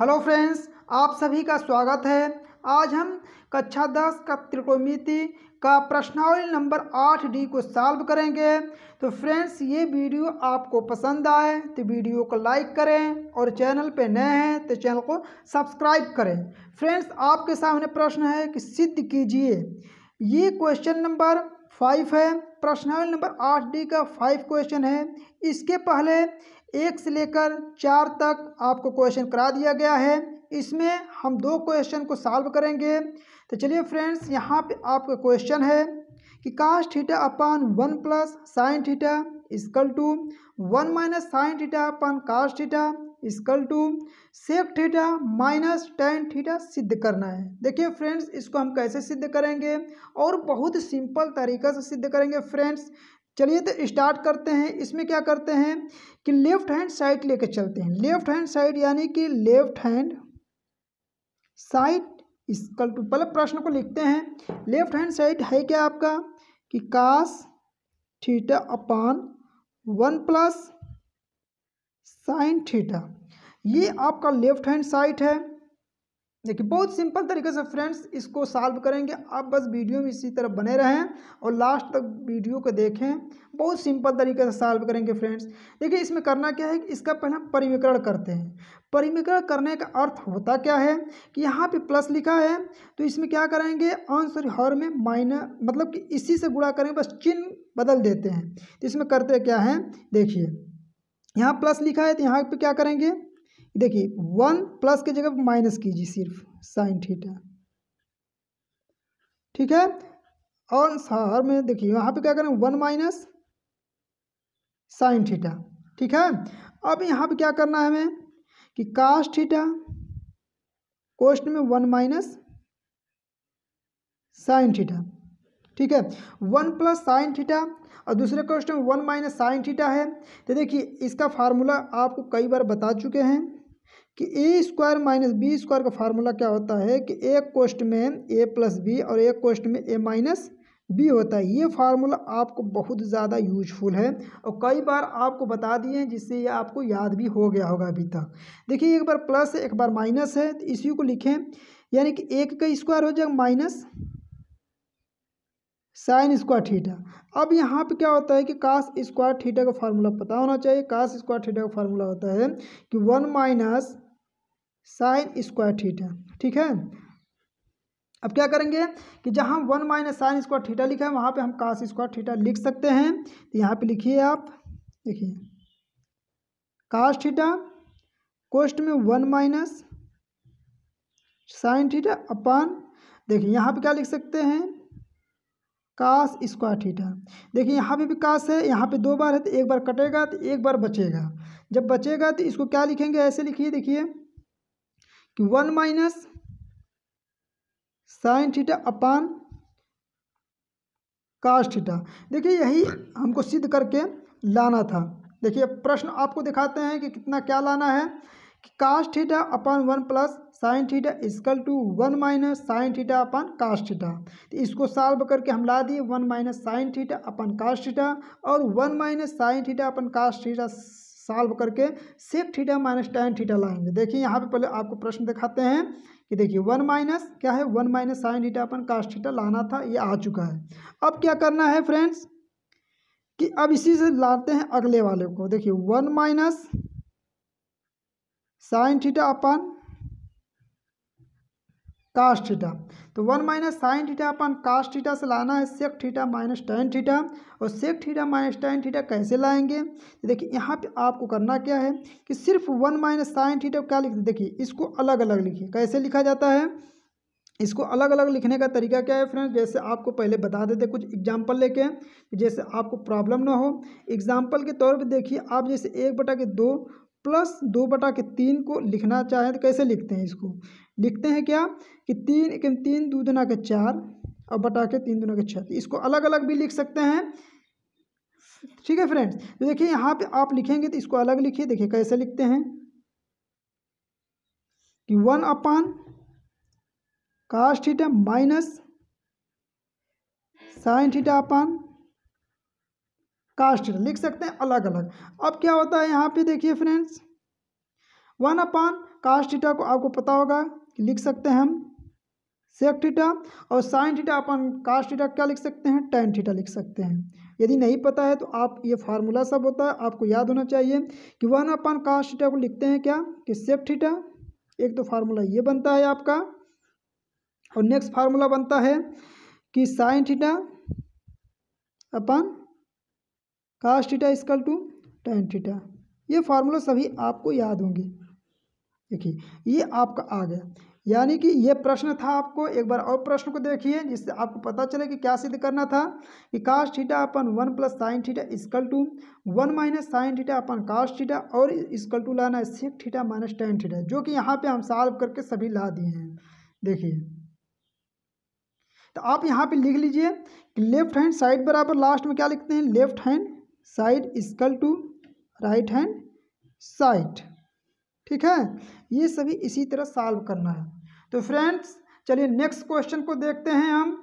hello friends आप सभी का स्वागत है आज हम कक्षा दस का त्रिकोमिति का प्रश्नावली नंबर आठ डी को सॉल्व करेंगे तो फ्रेंड्स ये वीडियो आपको पसंद आए तो वीडियो को लाइक करें और चैनल पे नए हैं तो चैनल को सब्सक्राइब करें फ्रेंड्स आपके सामने प्रश्न है कि सिद्ध कीजिए ये क्वेश्चन नंबर फाइव है प्रश्नावली नंबर आठ डी का फाइव क्वेश्चन है इसके पहले एक से लेकर चार तक आपको क्वेश्चन करा दिया गया है इसमें हम दो क्वेश्चन को सॉल्व करेंगे तो चलिए फ्रेंड्स यहाँ पे आपका क्वेश्चन है कि cos theta upon one plus sine theta is equal to one minus sine theta upon cos theta is equal to sec theta minus tan theta सिद्ध करना है देखिए फ्रेंड्स इसको हम कैसे सिद्ध करेंगे और बहुत सिंपल तरीका से सिद्ध करेंगे फ्रेंड्स चलिए तो स्टार्ट करते हैं इसमें क्या करते हैं कि लेफ्ट हैंड साइड लेके चलते हैं लेफ्ट हैंड साइड यानी कि left hand side is equal to पहले प्रश्न को लिखते हैं लेफ्ट हैंड साइड है क्या आपका कि cos theta upon one plus sine theta ये आपका लेफ्ट हैंड साइड है देखिए बहुत सिंपल तरीके से फ्रेंड्स इसको सॉल्व करेंगे आप बस वीडियो में इसी तरह बने रहें और लास्ट तक वीडियो को देखें बहुत सिंपल तरीके से सॉल्व करेंगे फ्रेंड्स देखिए इसमें करना क्या है कि इसका पहले परिमिकरण करते हैं परिमिकरण करने का अर्थ होता क्या है कि यहाँ पे प्लस लिखा है तो इसमें क्या करेंगे आंसर हर में माइनस मतलब कि इसी से गुड़ा करेंगे बस चिन्ह बदल देते हैं तो इसमें करते क्या है देखिए यहाँ प्लस लिखा है तो यहाँ पे क्या करेंगे देखिए वन प्लस की जगह माइनस कीजिए सिर्फ साइन थीटा ठीक है और हर में देखिए यहाँ पे क्या करें वन माइनस साइन थीटा ठीक है अब यहाँ पे क्या करना है हमें कि कास्ट थीटा कोस्ट में वन माइनस साइन थीटा ठीक है वन प्लस साइन थीटा और दूसरे question one minus sine theta है तो देखिए इसका फार्मूला आपको कई बार बता चुके हैं कि A square minus B square का फार्मूला क्या होता है कि एक क्वेश्चन में ए प्लस बी और एक क्वेश्चन में ए माइनस बी होता है ये फार्मूला आपको बहुत ज़्यादा यूजफुल है और कई बार आपको बता दिए हैं जिससे ये आपको याद भी हो गया होगा अभी तक देखिए एक बार प्लस एक बार माइनस है तो इसी को लिखें यानी कि एक का स्क्वायर हो जाएगा माइनस साइन स्क्वायर थीटा अब यहाँ पे क्या होता है कि काश स्क्वायर थीटा का फार्मूला पता होना चाहिए काश स्क्वायर थीटा का फार्मूला होता है कि one minus sine square theta ठीक है अब क्या करेंगे कि जहाँ one minus sine square theta लिखा है वहाँ पे हम काश स्क्वायर थीटा लिख सकते हैं तो यहाँ पे लिखिए आप देखिए काश थीटा कोस्ट में one minus sine theta upon देखिए यहाँ पे क्या लिख सकते हैं कास स्क्वायर थीटा देखिए यहाँ पे भी कास है यहाँ पे दो बार है तो एक बार कटेगा तो एक बार बचेगा जब बचेगा तो इसको क्या लिखेंगे ऐसे लिखिए देखिए कि one minus sine theta upon cos theta देखिए यही हमको सिद्ध करके लाना था देखिए प्रश्न आपको दिखाते हैं कि कितना क्या लाना है कि cos theta upon one plus sine theta is equal to one minus sine theta upon cos theta तो इसको सॉल्व करके हम ला दिए one minus sine theta upon cos theta और one minus sine theta upon cos theta solve करके sec theta minus tan theta लाएंगे देखिए यहाँ पे पहले आपको प्रश्न दिखाते हैं कि देखिए वन माइनस क्या है one minus sine theta upon cos theta लाना था ये आ चुका है अब क्या करना है फ्रेंड्स कि अब इसी से लाते हैं अगले वाले को देखिए one minus sine theta upon cos theta तो one minus sine theta upon cos theta से लाना है sec theta minus tan theta और sec theta minus tan theta कैसे लाएंगे तो देखिए यहाँ पे आपको करना क्या है कि सिर्फ वन माइनस साइन थीटा क्या लिख देखिए इसको अलग अलग लिखिए कैसे लिखा जाता है इसको अलग अलग लिखने का तरीका क्या है फ्रेंड्स जैसे आपको पहले बता देते कुछ एग्जाम्पल लेके जैसे आपको प्रॉब्लम ना हो एग्जाम्पल के तौर पर देखिए आप जैसे एक बटा के दो प्लस दो बटा के तीन को लिखना चाहें तो कैसे लिखते हैं इसको लिखते हैं क्या कि तीन एक तीन दो दुना के चार और बटा के तीन दुना के छः तो इसको अलग अलग भी लिख सकते हैं ठीक है फ्रेंड्स तो देखिए यहाँ पे आप लिखेंगे तो इसको अलग लिखिए देखिए कैसे लिखते हैं कि one upon cos theta minus sine theta upon cos लिख सकते हैं अलग अलग अब क्या होता है यहाँ पे देखिए friends one upon cos theta को आपको पता होगा कि लिख सकते हैं हम सेक थीटा और sine theta upon cos theta क्या लिख सकते हैं टेन थीटा लिख सकते हैं यदि नहीं पता है तो आप ये फार्मूला सब होता है आपको याद होना चाहिए कि वन अपान कास्ट थीटा को लिखते हैं क्या कि सेक थीटा एक तो फार्मूला ये बनता है आपका और नेक्स्ट फार्मूला बनता है कि sine theta upon cos theta is equal to tan theta ये फार्मूला सभी आपको याद होंगे देखिए ये आपका आ गया यानी कि ये प्रश्न था आपको एक बार और प्रश्न को देखिए जिससे आपको पता चले कि क्या सिद्ध करना था कि cos theta upon one plus sine theta is equal to one minus sine theta upon cos theta और इसकल टू लाना है sec theta minus tan theta जो कि यहाँ पे हम सॉल्व करके सभी ला दिए हैं देखिए तो आप यहाँ पे लिख लीजिए कि लेफ्ट हैंड साइड बराबर लास्ट में क्या लिखते हैं left hand side is equal to right hand side ठीक है ये सभी इसी तरह सॉल्व करना है तो फ्रेंड्स चलिए नेक्स्ट क्वेश्चन को देखते हैं हम